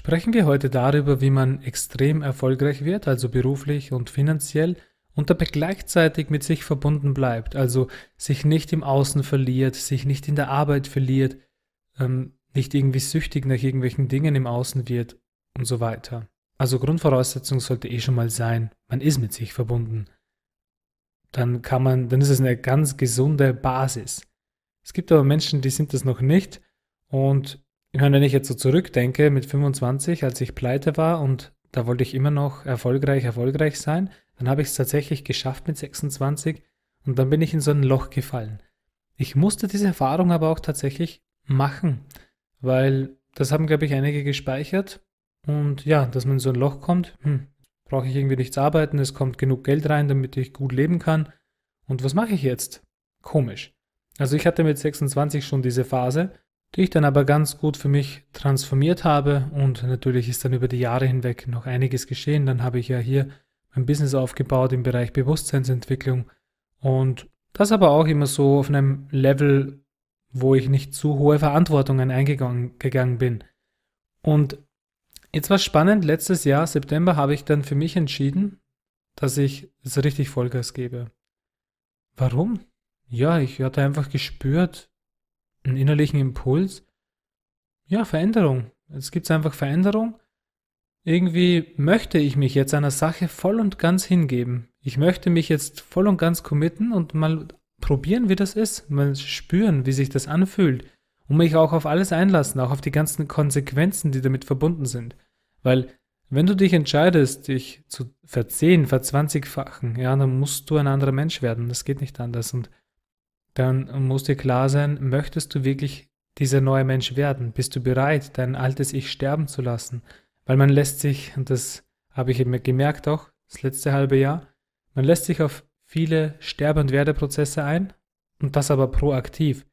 sprechen wir heute darüber, wie man extrem erfolgreich wird, also beruflich und finanziell, und dabei gleichzeitig mit sich verbunden bleibt, also sich nicht im Außen verliert, sich nicht in der Arbeit verliert, ähm, nicht irgendwie süchtig nach irgendwelchen Dingen im Außen wird und so weiter. Also Grundvoraussetzung sollte eh schon mal sein, man ist mit sich verbunden. Dann kann man, dann ist es eine ganz gesunde Basis. Es gibt aber Menschen, die sind das noch nicht und ich meine, wenn ich jetzt so zurückdenke mit 25, als ich pleite war und da wollte ich immer noch erfolgreich, erfolgreich sein, dann habe ich es tatsächlich geschafft mit 26 und dann bin ich in so ein Loch gefallen. Ich musste diese Erfahrung aber auch tatsächlich machen, weil das haben, glaube ich, einige gespeichert. Und ja, dass man in so ein Loch kommt, hm, brauche ich irgendwie nichts arbeiten, es kommt genug Geld rein, damit ich gut leben kann. Und was mache ich jetzt? Komisch. Also ich hatte mit 26 schon diese Phase die ich dann aber ganz gut für mich transformiert habe. Und natürlich ist dann über die Jahre hinweg noch einiges geschehen. Dann habe ich ja hier mein Business aufgebaut im Bereich Bewusstseinsentwicklung und das aber auch immer so auf einem Level, wo ich nicht zu hohe Verantwortungen eingegangen bin. Und jetzt war spannend, letztes Jahr, September, habe ich dann für mich entschieden, dass ich es richtig Vollgas gebe. Warum? Ja, ich hatte einfach gespürt, einen innerlichen Impuls. Ja, Veränderung. Es gibt einfach Veränderung. Irgendwie möchte ich mich jetzt einer Sache voll und ganz hingeben. Ich möchte mich jetzt voll und ganz committen und mal probieren, wie das ist, mal spüren, wie sich das anfühlt und mich auch auf alles einlassen, auch auf die ganzen Konsequenzen, die damit verbunden sind. Weil wenn du dich entscheidest, dich zu verzehn, verzwanzigfachen, ja, dann musst du ein anderer Mensch werden. Das geht nicht anders. Und dann muss dir klar sein, möchtest du wirklich dieser neue Mensch werden? Bist du bereit, dein altes Ich sterben zu lassen? Weil man lässt sich, und das habe ich eben gemerkt auch, das letzte halbe Jahr, man lässt sich auf viele Sterbe- und Werdeprozesse ein und das aber proaktiv.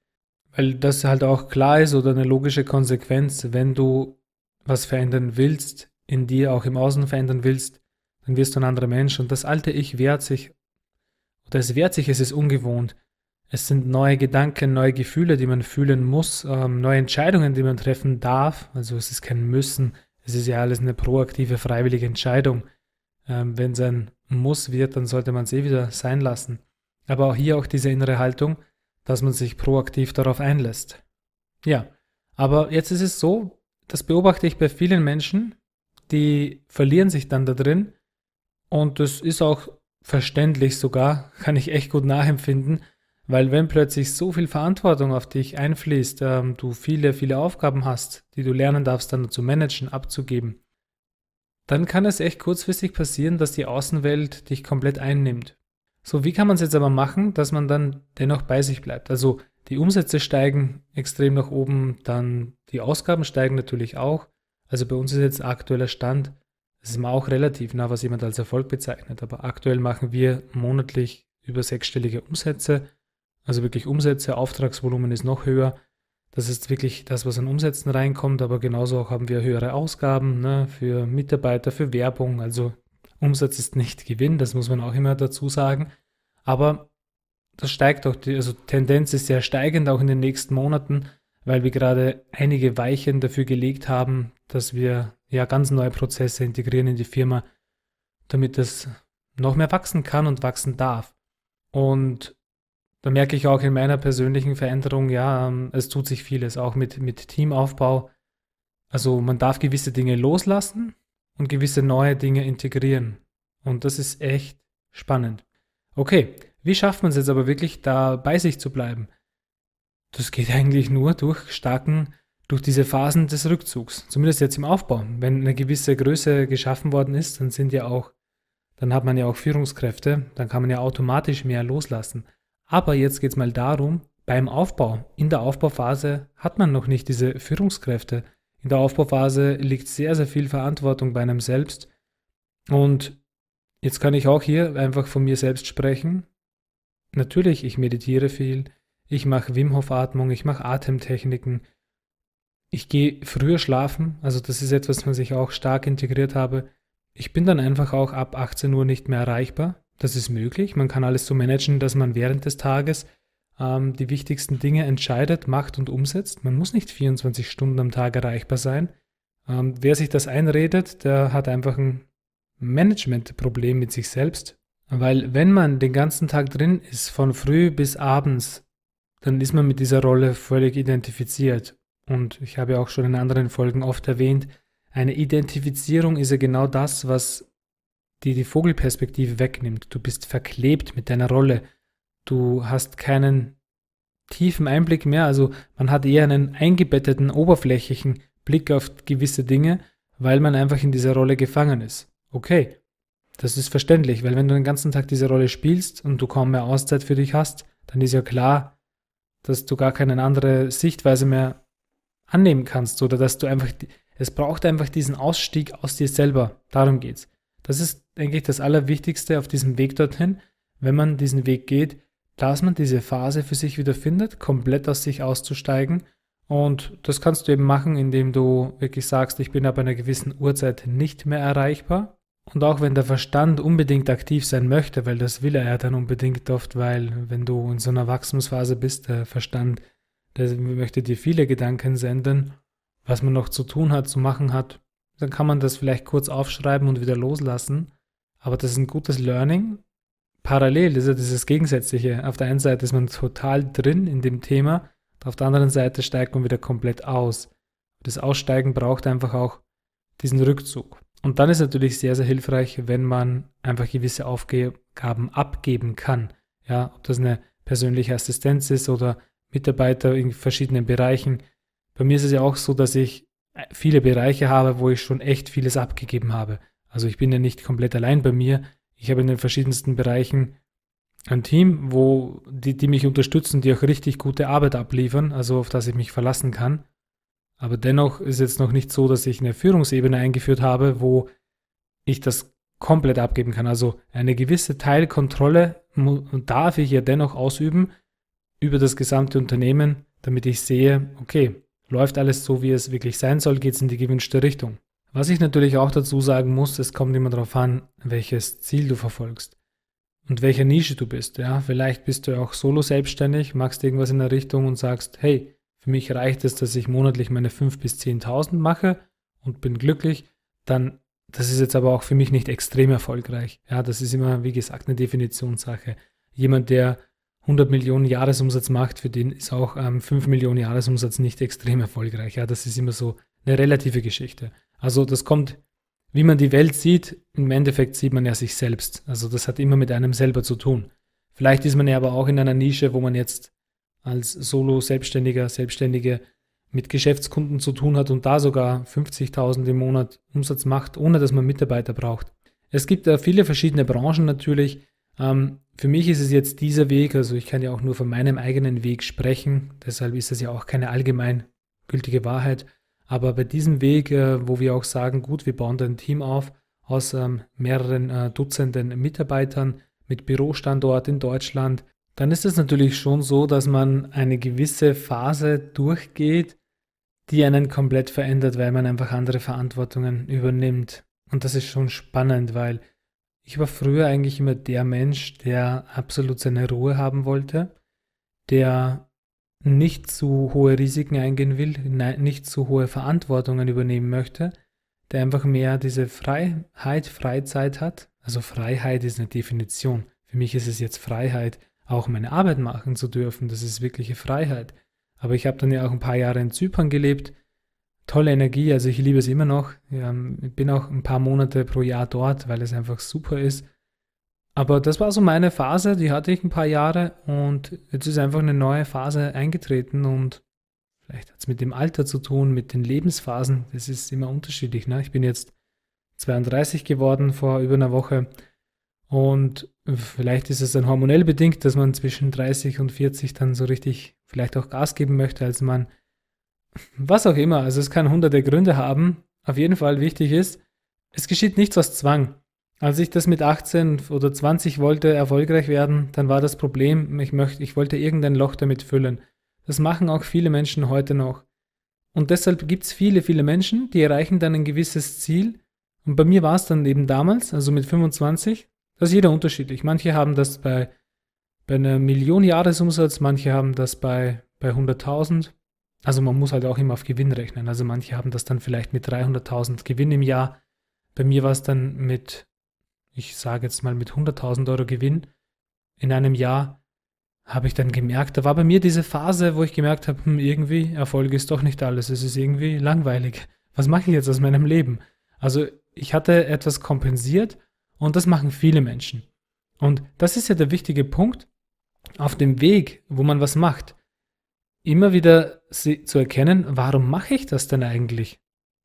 Weil das halt auch klar ist oder eine logische Konsequenz, wenn du was verändern willst, in dir auch im Außen verändern willst, dann wirst du ein anderer Mensch und das alte Ich wehrt sich, oder es wehrt sich, es ist ungewohnt. Es sind neue Gedanken, neue Gefühle, die man fühlen muss, ähm, neue Entscheidungen, die man treffen darf. Also es ist kein Müssen, es ist ja alles eine proaktive, freiwillige Entscheidung. Ähm, Wenn es ein Muss wird, dann sollte man es eh wieder sein lassen. Aber auch hier auch diese innere Haltung, dass man sich proaktiv darauf einlässt. Ja, aber jetzt ist es so, das beobachte ich bei vielen Menschen, die verlieren sich dann da drin und das ist auch verständlich sogar, kann ich echt gut nachempfinden, weil wenn plötzlich so viel Verantwortung auf dich einfließt, ähm, du viele, viele Aufgaben hast, die du lernen darfst, dann zu managen, abzugeben, dann kann es echt kurzfristig passieren, dass die Außenwelt dich komplett einnimmt. So, wie kann man es jetzt aber machen, dass man dann dennoch bei sich bleibt? Also die Umsätze steigen extrem nach oben, dann die Ausgaben steigen natürlich auch. Also bei uns ist jetzt aktueller Stand, das ist mal auch relativ nah, was jemand als Erfolg bezeichnet, aber aktuell machen wir monatlich über sechsstellige Umsätze also wirklich Umsätze, Auftragsvolumen ist noch höher. Das ist wirklich das, was an Umsätzen reinkommt, aber genauso auch haben wir höhere Ausgaben ne, für Mitarbeiter, für Werbung. Also Umsatz ist nicht Gewinn, das muss man auch immer dazu sagen. Aber das steigt auch, die, also Tendenz ist sehr steigend auch in den nächsten Monaten, weil wir gerade einige Weichen dafür gelegt haben, dass wir ja ganz neue Prozesse integrieren in die Firma, damit es noch mehr wachsen kann und wachsen darf. Und da merke ich auch in meiner persönlichen Veränderung, ja, ähm, es tut sich vieles, auch mit, mit Teamaufbau. Also man darf gewisse Dinge loslassen und gewisse neue Dinge integrieren. Und das ist echt spannend. Okay, wie schafft man es jetzt aber wirklich, da bei sich zu bleiben? Das geht eigentlich nur durch starken, durch diese Phasen des Rückzugs, zumindest jetzt im Aufbau. Wenn eine gewisse Größe geschaffen worden ist, dann sind ja auch, dann hat man ja auch Führungskräfte, dann kann man ja automatisch mehr loslassen. Aber jetzt geht es mal darum, beim Aufbau. In der Aufbauphase hat man noch nicht diese Führungskräfte. In der Aufbauphase liegt sehr, sehr viel Verantwortung bei einem selbst. Und jetzt kann ich auch hier einfach von mir selbst sprechen. Natürlich, ich meditiere viel, ich mache Wim Hof Atmung, ich mache Atemtechniken. Ich gehe früher schlafen, also das ist etwas, was ich auch stark integriert habe. Ich bin dann einfach auch ab 18 Uhr nicht mehr erreichbar. Das ist möglich. Man kann alles so managen, dass man während des Tages ähm, die wichtigsten Dinge entscheidet, macht und umsetzt. Man muss nicht 24 Stunden am Tag erreichbar sein. Ähm, wer sich das einredet, der hat einfach ein Managementproblem mit sich selbst. Weil wenn man den ganzen Tag drin ist, von früh bis abends, dann ist man mit dieser Rolle völlig identifiziert. Und ich habe ja auch schon in anderen Folgen oft erwähnt, eine Identifizierung ist ja genau das, was die die Vogelperspektive wegnimmt. Du bist verklebt mit deiner Rolle. Du hast keinen tiefen Einblick mehr. Also man hat eher einen eingebetteten, oberflächlichen Blick auf gewisse Dinge, weil man einfach in dieser Rolle gefangen ist. Okay, das ist verständlich, weil wenn du den ganzen Tag diese Rolle spielst und du kaum mehr Auszeit für dich hast, dann ist ja klar, dass du gar keine andere Sichtweise mehr annehmen kannst oder dass du einfach, es braucht einfach diesen Ausstieg aus dir selber. Darum geht's. Das ist, denke ich, das Allerwichtigste auf diesem Weg dorthin, wenn man diesen Weg geht, dass man diese Phase für sich wieder findet, komplett aus sich auszusteigen. Und das kannst du eben machen, indem du wirklich sagst, ich bin ab einer gewissen Uhrzeit nicht mehr erreichbar. Und auch wenn der Verstand unbedingt aktiv sein möchte, weil das will er ja dann unbedingt oft, weil wenn du in so einer Wachstumsphase bist, der Verstand, der möchte dir viele Gedanken senden, was man noch zu tun hat, zu machen hat, dann kann man das vielleicht kurz aufschreiben und wieder loslassen. Aber das ist ein gutes Learning. Parallel ist ja dieses Gegensätzliche. Auf der einen Seite ist man total drin in dem Thema, auf der anderen Seite steigt man wieder komplett aus. Das Aussteigen braucht einfach auch diesen Rückzug. Und dann ist natürlich sehr, sehr hilfreich, wenn man einfach gewisse Aufgaben abgeben kann. Ja, ob das eine persönliche Assistenz ist oder Mitarbeiter in verschiedenen Bereichen. Bei mir ist es ja auch so, dass ich viele Bereiche habe, wo ich schon echt vieles abgegeben habe. Also ich bin ja nicht komplett allein bei mir. Ich habe in den verschiedensten Bereichen ein Team, wo die, die mich unterstützen, die auch richtig gute Arbeit abliefern, also auf das ich mich verlassen kann. Aber dennoch ist jetzt noch nicht so, dass ich eine Führungsebene eingeführt habe, wo ich das komplett abgeben kann. Also eine gewisse Teilkontrolle darf ich ja dennoch ausüben über das gesamte Unternehmen, damit ich sehe, okay, Läuft alles so, wie es wirklich sein soll, geht es in die gewünschte Richtung. Was ich natürlich auch dazu sagen muss, es kommt immer darauf an, welches Ziel du verfolgst und welcher Nische du bist. Ja? Vielleicht bist du auch solo selbstständig, machst irgendwas in der Richtung und sagst, hey, für mich reicht es, dass ich monatlich meine 5.000 bis 10.000 mache und bin glücklich, dann das ist jetzt aber auch für mich nicht extrem erfolgreich. Ja, das ist immer, wie gesagt, eine Definitionssache. Jemand, der 100 Millionen Jahresumsatz macht, für den ist auch ähm, 5 Millionen Jahresumsatz nicht extrem erfolgreich. Ja, das ist immer so eine relative Geschichte. Also das kommt, wie man die Welt sieht, im Endeffekt sieht man ja sich selbst. Also das hat immer mit einem selber zu tun. Vielleicht ist man ja aber auch in einer Nische, wo man jetzt als Solo-Selbstständiger, Selbstständige mit Geschäftskunden zu tun hat und da sogar 50.000 im Monat Umsatz macht, ohne dass man Mitarbeiter braucht. Es gibt da viele verschiedene Branchen natürlich. Ähm, für mich ist es jetzt dieser Weg, also ich kann ja auch nur von meinem eigenen Weg sprechen, deshalb ist das ja auch keine allgemein gültige Wahrheit. Aber bei diesem Weg, äh, wo wir auch sagen, gut, wir bauen ein Team auf aus ähm, mehreren äh, Dutzenden Mitarbeitern mit Bürostandort in Deutschland, dann ist es natürlich schon so, dass man eine gewisse Phase durchgeht, die einen komplett verändert, weil man einfach andere Verantwortungen übernimmt. Und das ist schon spannend, weil ich war früher eigentlich immer der Mensch, der absolut seine Ruhe haben wollte, der nicht zu hohe Risiken eingehen will, nicht zu hohe Verantwortungen übernehmen möchte, der einfach mehr diese Freiheit, Freizeit hat. Also Freiheit ist eine Definition. Für mich ist es jetzt Freiheit, auch meine Arbeit machen zu dürfen. Das ist wirkliche Freiheit. Aber ich habe dann ja auch ein paar Jahre in Zypern gelebt tolle Energie. Also ich liebe es immer noch. Ähm, ich bin auch ein paar Monate pro Jahr dort, weil es einfach super ist. Aber das war so meine Phase, die hatte ich ein paar Jahre und jetzt ist einfach eine neue Phase eingetreten und vielleicht hat es mit dem Alter zu tun, mit den Lebensphasen. Das ist immer unterschiedlich. Ne? Ich bin jetzt 32 geworden vor über einer Woche und vielleicht ist es dann hormonell bedingt, dass man zwischen 30 und 40 dann so richtig vielleicht auch Gas geben möchte, als man was auch immer, also es kann hunderte Gründe haben, auf jeden Fall wichtig ist, es geschieht nichts aus Zwang. Als ich das mit 18 oder 20 wollte erfolgreich werden, dann war das Problem, ich, möchte, ich wollte irgendein Loch damit füllen. Das machen auch viele Menschen heute noch. Und deshalb gibt es viele, viele Menschen, die erreichen dann ein gewisses Ziel. Und bei mir war es dann eben damals, also mit 25, das ist jeder unterschiedlich. Manche haben das bei, bei einer Million Jahresumsatz, manche haben das bei, bei 100.000, also man muss halt auch immer auf Gewinn rechnen. Also manche haben das dann vielleicht mit 300.000 Gewinn im Jahr. Bei mir war es dann mit, ich sage jetzt mal mit 100.000 Euro Gewinn in einem Jahr, habe ich dann gemerkt, da war bei mir diese Phase, wo ich gemerkt habe, hm, irgendwie, Erfolg ist doch nicht alles, es ist irgendwie langweilig. Was mache ich jetzt aus meinem Leben? Also ich hatte etwas kompensiert und das machen viele Menschen. Und das ist ja der wichtige Punkt auf dem Weg, wo man was macht immer wieder zu erkennen, warum mache ich das denn eigentlich?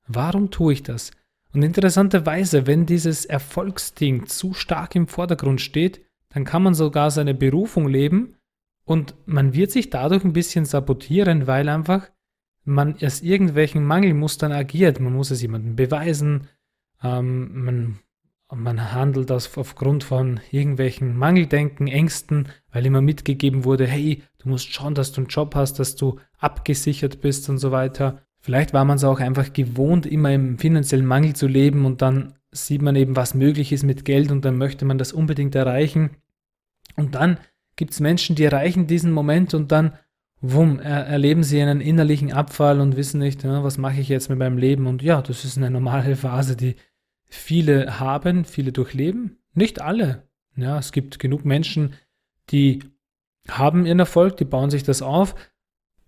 Warum tue ich das? Und interessanterweise, wenn dieses Erfolgsding zu stark im Vordergrund steht, dann kann man sogar seine Berufung leben und man wird sich dadurch ein bisschen sabotieren, weil einfach man aus irgendwelchen Mangelmustern agiert. Man muss es jemandem beweisen, ähm, man und man handelt das aufgrund von irgendwelchen Mangeldenken, Ängsten, weil immer mitgegeben wurde, hey, du musst schauen, dass du einen Job hast, dass du abgesichert bist und so weiter. Vielleicht war man es auch einfach gewohnt, immer im finanziellen Mangel zu leben und dann sieht man eben, was möglich ist mit Geld und dann möchte man das unbedingt erreichen. Und dann gibt es Menschen, die erreichen diesen Moment und dann, wumm, er erleben sie einen innerlichen Abfall und wissen nicht, ja, was mache ich jetzt mit meinem Leben. Und ja, das ist eine normale Phase, die viele haben, viele durchleben. Nicht alle. Ja, es gibt genug Menschen, die haben ihren Erfolg, die bauen sich das auf,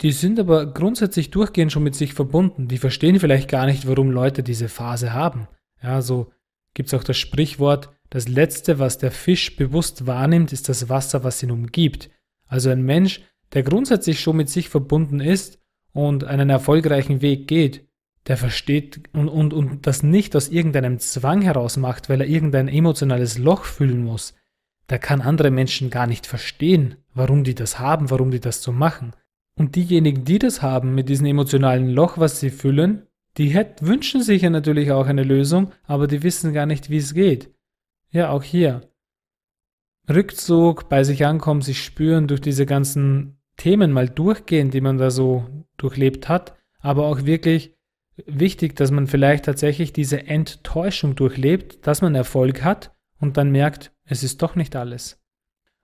die sind aber grundsätzlich durchgehend schon mit sich verbunden. Die verstehen vielleicht gar nicht, warum Leute diese Phase haben. Ja, so gibt es auch das Sprichwort, das Letzte, was der Fisch bewusst wahrnimmt, ist das Wasser, was ihn umgibt. Also ein Mensch, der grundsätzlich schon mit sich verbunden ist und einen erfolgreichen Weg geht, der versteht und, und, und das nicht aus irgendeinem Zwang heraus macht, weil er irgendein emotionales Loch füllen muss, der kann andere Menschen gar nicht verstehen, warum die das haben, warum die das so machen. Und diejenigen, die das haben mit diesem emotionalen Loch, was sie füllen, die hätten, wünschen sich ja natürlich auch eine Lösung, aber die wissen gar nicht, wie es geht. Ja, auch hier. Rückzug, bei sich ankommen, sich spüren, durch diese ganzen Themen mal durchgehen, die man da so durchlebt hat, aber auch wirklich wichtig, dass man vielleicht tatsächlich diese Enttäuschung durchlebt, dass man Erfolg hat und dann merkt, es ist doch nicht alles.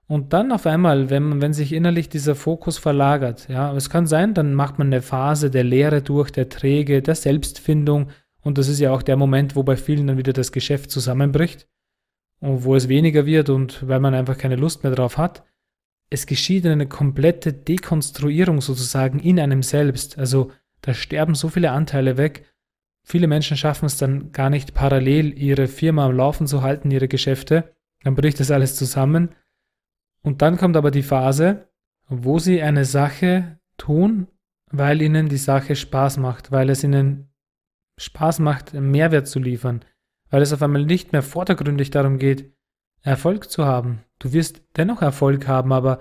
Und dann auf einmal, wenn, wenn sich innerlich dieser Fokus verlagert, ja, es kann sein, dann macht man eine Phase der Lehre durch, der Träge, der Selbstfindung. Und das ist ja auch der Moment, wo bei vielen dann wieder das Geschäft zusammenbricht und wo es weniger wird und weil man einfach keine Lust mehr drauf hat. Es geschieht eine komplette Dekonstruierung sozusagen in einem selbst. Also da sterben so viele Anteile weg. Viele Menschen schaffen es dann gar nicht parallel, ihre Firma am Laufen zu halten, ihre Geschäfte. Dann bricht das alles zusammen. Und dann kommt aber die Phase, wo sie eine Sache tun, weil ihnen die Sache Spaß macht, weil es ihnen Spaß macht, Mehrwert zu liefern, weil es auf einmal nicht mehr vordergründig darum geht, Erfolg zu haben. Du wirst dennoch Erfolg haben, aber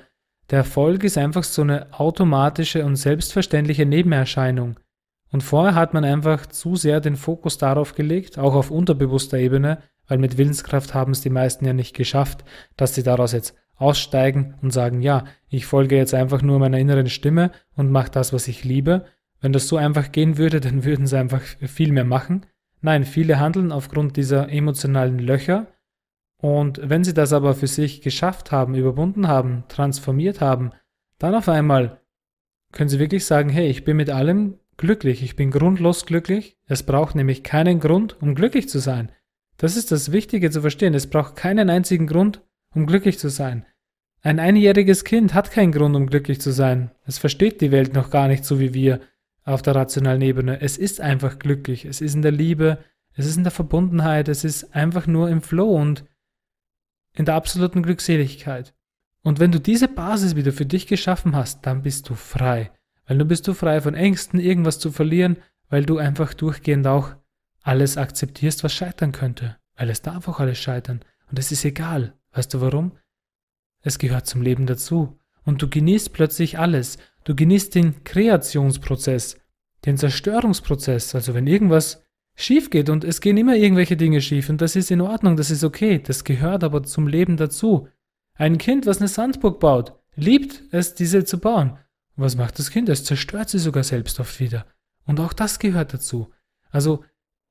der Erfolg ist einfach so eine automatische und selbstverständliche Nebenerscheinung. Und vorher hat man einfach zu sehr den Fokus darauf gelegt, auch auf unterbewusster Ebene, weil mit Willenskraft haben es die meisten ja nicht geschafft, dass sie daraus jetzt aussteigen und sagen, ja, ich folge jetzt einfach nur meiner inneren Stimme und mache das, was ich liebe. Wenn das so einfach gehen würde, dann würden sie einfach viel mehr machen. Nein, viele handeln aufgrund dieser emotionalen Löcher und wenn sie das aber für sich geschafft haben, überwunden haben, transformiert haben, dann auf einmal können sie wirklich sagen, hey, ich bin mit allem glücklich, ich bin grundlos glücklich. Es braucht nämlich keinen Grund, um glücklich zu sein. Das ist das Wichtige zu verstehen. Es braucht keinen einzigen Grund, um glücklich zu sein. Ein einjähriges Kind hat keinen Grund, um glücklich zu sein. Es versteht die Welt noch gar nicht so wie wir auf der rationalen Ebene. Es ist einfach glücklich. Es ist in der Liebe, es ist in der Verbundenheit, es ist einfach nur im Flow und in der absoluten Glückseligkeit. Und wenn du diese Basis wieder für dich geschaffen hast, dann bist du frei. Weil nun bist du frei von Ängsten, irgendwas zu verlieren, weil du einfach durchgehend auch alles akzeptierst, was scheitern könnte. Weil es darf auch alles scheitern. Und es ist egal. Weißt du warum? Es gehört zum Leben dazu. Und du genießt plötzlich alles. Du genießt den Kreationsprozess, den Zerstörungsprozess. Also wenn irgendwas schief geht und es gehen immer irgendwelche Dinge schief und das ist in Ordnung, das ist okay, das gehört aber zum Leben dazu. Ein Kind, was eine Sandburg baut, liebt es, diese zu bauen. was macht das Kind? Es zerstört sie sogar selbst oft wieder. Und auch das gehört dazu. Also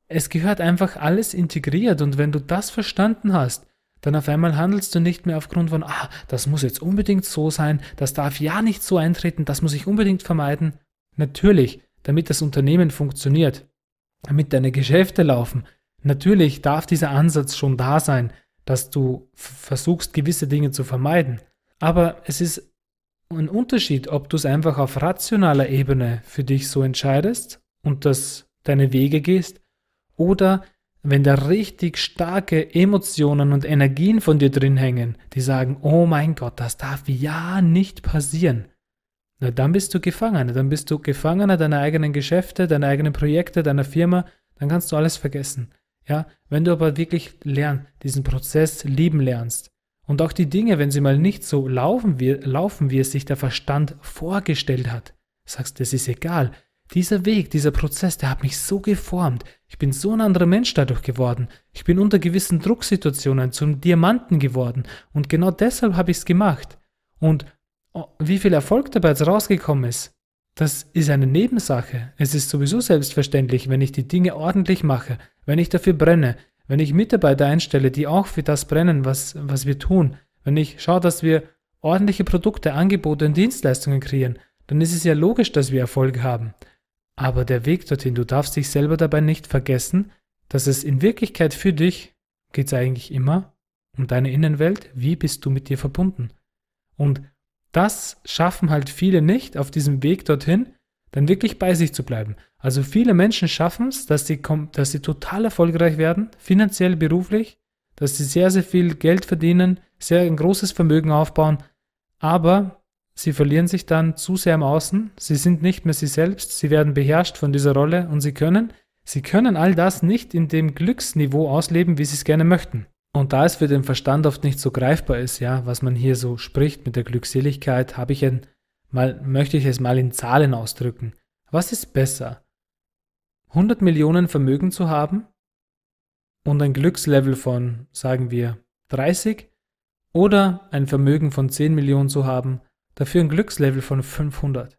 es gehört einfach alles integriert und wenn du das verstanden hast, dann auf einmal handelst du nicht mehr aufgrund von, ah, das muss jetzt unbedingt so sein, das darf ja nicht so eintreten, das muss ich unbedingt vermeiden. Natürlich, damit das Unternehmen funktioniert, damit deine Geschäfte laufen. Natürlich darf dieser Ansatz schon da sein, dass du versuchst, gewisse Dinge zu vermeiden. Aber es ist ein Unterschied, ob du es einfach auf rationaler Ebene für dich so entscheidest und dass deine Wege gehst, oder wenn da richtig starke Emotionen und Energien von dir drin hängen, die sagen, oh mein Gott, das darf ja nicht passieren. Na, dann bist du Gefangener. Dann bist du Gefangener deiner eigenen Geschäfte, deiner eigenen Projekte, deiner Firma. Dann kannst du alles vergessen. Ja, wenn du aber wirklich lernst, diesen Prozess lieben lernst und auch die Dinge, wenn sie mal nicht so laufen, wie, laufen, wie es sich der Verstand vorgestellt hat, sagst, das ist egal. Dieser Weg, dieser Prozess, der hat mich so geformt. Ich bin so ein anderer Mensch dadurch geworden. Ich bin unter gewissen Drucksituationen zum Diamanten geworden. Und genau deshalb habe ich es gemacht. Und Oh, wie viel Erfolg dabei jetzt rausgekommen ist, das ist eine Nebensache. Es ist sowieso selbstverständlich, wenn ich die Dinge ordentlich mache, wenn ich dafür brenne, wenn ich Mitarbeiter einstelle, die auch für das brennen, was, was wir tun, wenn ich schaue, dass wir ordentliche Produkte, Angebote und Dienstleistungen kreieren, dann ist es ja logisch, dass wir Erfolg haben. Aber der Weg dorthin, du darfst dich selber dabei nicht vergessen, dass es in Wirklichkeit für dich geht es eigentlich immer um deine Innenwelt, wie bist du mit dir verbunden. Und das schaffen halt viele nicht auf diesem Weg dorthin, dann wirklich bei sich zu bleiben. Also viele Menschen schaffen es, dass sie, dass sie total erfolgreich werden, finanziell, beruflich, dass sie sehr, sehr viel Geld verdienen, sehr ein großes Vermögen aufbauen, aber sie verlieren sich dann zu sehr im Außen, sie sind nicht mehr sie selbst, sie werden beherrscht von dieser Rolle und sie können, sie können all das nicht in dem Glücksniveau ausleben, wie sie es gerne möchten. Und da es für den Verstand oft nicht so greifbar ist, ja, was man hier so spricht mit der Glückseligkeit, habe ich ein, mal, möchte ich es mal in Zahlen ausdrücken. Was ist besser? 100 Millionen Vermögen zu haben und ein Glückslevel von, sagen wir, 30 oder ein Vermögen von 10 Millionen zu haben, dafür ein Glückslevel von 500.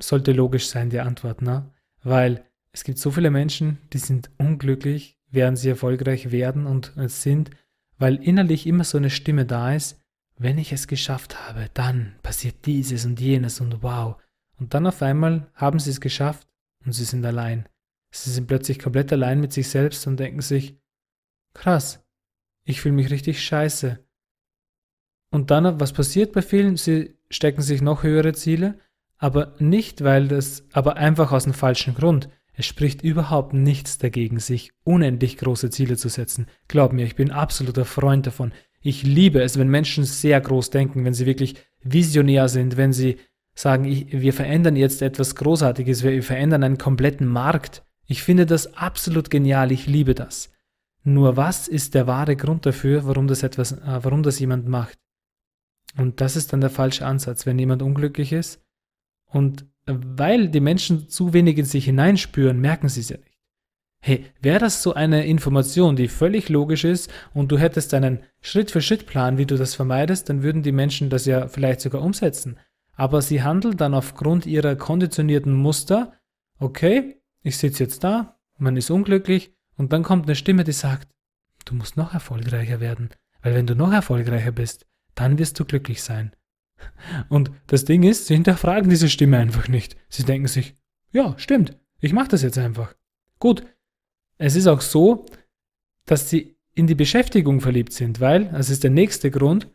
Sollte logisch sein, die Antwort, ne? Weil es gibt so viele Menschen, die sind unglücklich werden sie erfolgreich werden und es sind, weil innerlich immer so eine Stimme da ist, wenn ich es geschafft habe, dann passiert dieses und jenes und wow. Und dann auf einmal haben sie es geschafft und sie sind allein. Sie sind plötzlich komplett allein mit sich selbst und denken sich, krass, ich fühle mich richtig scheiße. Und dann, was passiert bei vielen? Sie stecken sich noch höhere Ziele, aber nicht, weil das, aber einfach aus dem falschen Grund. Es spricht überhaupt nichts dagegen, sich unendlich große Ziele zu setzen. Glaub mir, ich bin absoluter Freund davon. Ich liebe es, wenn Menschen sehr groß denken, wenn sie wirklich visionär sind, wenn sie sagen, ich, wir verändern jetzt etwas Großartiges, wir verändern einen kompletten Markt. Ich finde das absolut genial, ich liebe das. Nur was ist der wahre Grund dafür, warum das etwas, äh, warum das jemand macht? Und das ist dann der falsche Ansatz, wenn jemand unglücklich ist und weil die Menschen zu wenig in sich hineinspüren, merken sie es ja nicht. Hey, wäre das so eine Information, die völlig logisch ist und du hättest einen Schritt-für-Schritt-Plan, wie du das vermeidest, dann würden die Menschen das ja vielleicht sogar umsetzen. Aber sie handeln dann aufgrund ihrer konditionierten Muster, okay, ich sitze jetzt da, man ist unglücklich und dann kommt eine Stimme, die sagt, du musst noch erfolgreicher werden, weil wenn du noch erfolgreicher bist, dann wirst du glücklich sein. Und das Ding ist, sie hinterfragen diese Stimme einfach nicht. Sie denken sich, ja, stimmt, ich mache das jetzt einfach. Gut, es ist auch so, dass sie in die Beschäftigung verliebt sind, weil, das ist der nächste Grund,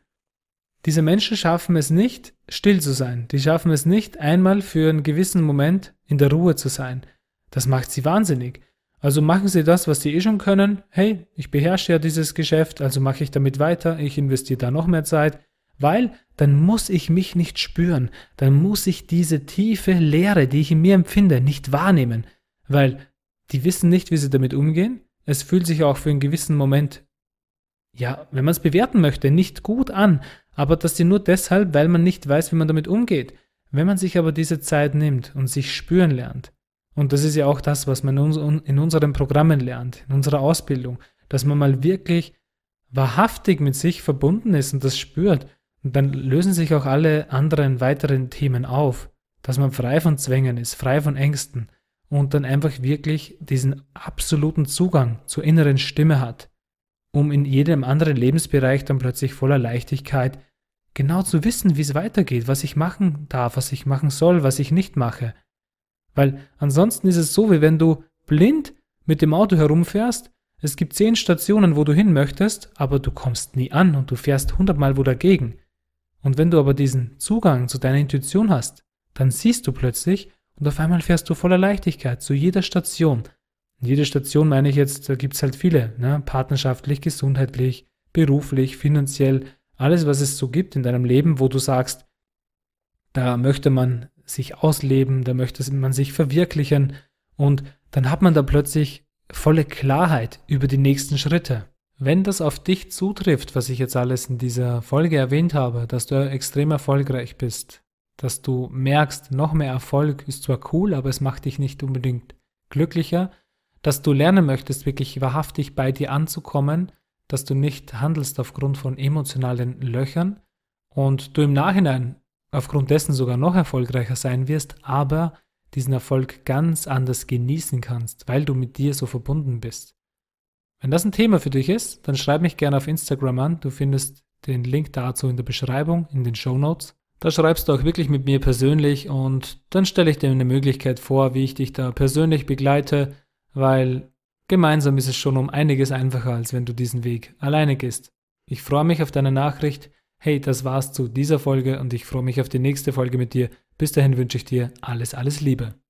diese Menschen schaffen es nicht, still zu sein. Die schaffen es nicht, einmal für einen gewissen Moment in der Ruhe zu sein. Das macht sie wahnsinnig. Also machen sie das, was sie eh schon können. Hey, ich beherrsche ja dieses Geschäft, also mache ich damit weiter, ich investiere da noch mehr Zeit, weil dann muss ich mich nicht spüren, dann muss ich diese tiefe Leere, die ich in mir empfinde, nicht wahrnehmen, weil die wissen nicht, wie sie damit umgehen. Es fühlt sich auch für einen gewissen Moment, ja, wenn man es bewerten möchte, nicht gut an, aber das sie nur deshalb, weil man nicht weiß, wie man damit umgeht. Wenn man sich aber diese Zeit nimmt und sich spüren lernt, und das ist ja auch das, was man in unseren Programmen lernt, in unserer Ausbildung, dass man mal wirklich wahrhaftig mit sich verbunden ist und das spürt, und dann lösen sich auch alle anderen weiteren Themen auf, dass man frei von Zwängen ist, frei von Ängsten und dann einfach wirklich diesen absoluten Zugang zur inneren Stimme hat, um in jedem anderen Lebensbereich dann plötzlich voller Leichtigkeit genau zu wissen, wie es weitergeht, was ich machen darf, was ich machen soll, was ich nicht mache. Weil ansonsten ist es so, wie wenn du blind mit dem Auto herumfährst, es gibt zehn Stationen, wo du hin möchtest, aber du kommst nie an und du fährst hundertmal wo dagegen. Und wenn du aber diesen Zugang zu deiner Intuition hast, dann siehst du plötzlich und auf einmal fährst du voller Leichtigkeit zu jeder Station. Und jede Station meine ich jetzt, da gibt es halt viele, ne? partnerschaftlich, gesundheitlich, beruflich, finanziell, alles, was es so gibt in deinem Leben, wo du sagst, da möchte man sich ausleben, da möchte man sich verwirklichen und dann hat man da plötzlich volle Klarheit über die nächsten Schritte. Wenn das auf dich zutrifft, was ich jetzt alles in dieser Folge erwähnt habe, dass du extrem erfolgreich bist, dass du merkst, noch mehr Erfolg ist zwar cool, aber es macht dich nicht unbedingt glücklicher, dass du lernen möchtest, wirklich wahrhaftig bei dir anzukommen, dass du nicht handelst aufgrund von emotionalen Löchern und du im Nachhinein aufgrund dessen sogar noch erfolgreicher sein wirst, aber diesen Erfolg ganz anders genießen kannst, weil du mit dir so verbunden bist. Wenn das ein Thema für dich ist, dann schreib mich gerne auf Instagram an. Du findest den Link dazu in der Beschreibung, in den Show Notes. Da schreibst du auch wirklich mit mir persönlich und dann stelle ich dir eine Möglichkeit vor, wie ich dich da persönlich begleite, weil gemeinsam ist es schon um einiges einfacher, als wenn du diesen Weg alleine gehst. Ich freue mich auf deine Nachricht. Hey, das war's zu dieser Folge und ich freue mich auf die nächste Folge mit dir. Bis dahin wünsche ich dir alles, alles Liebe.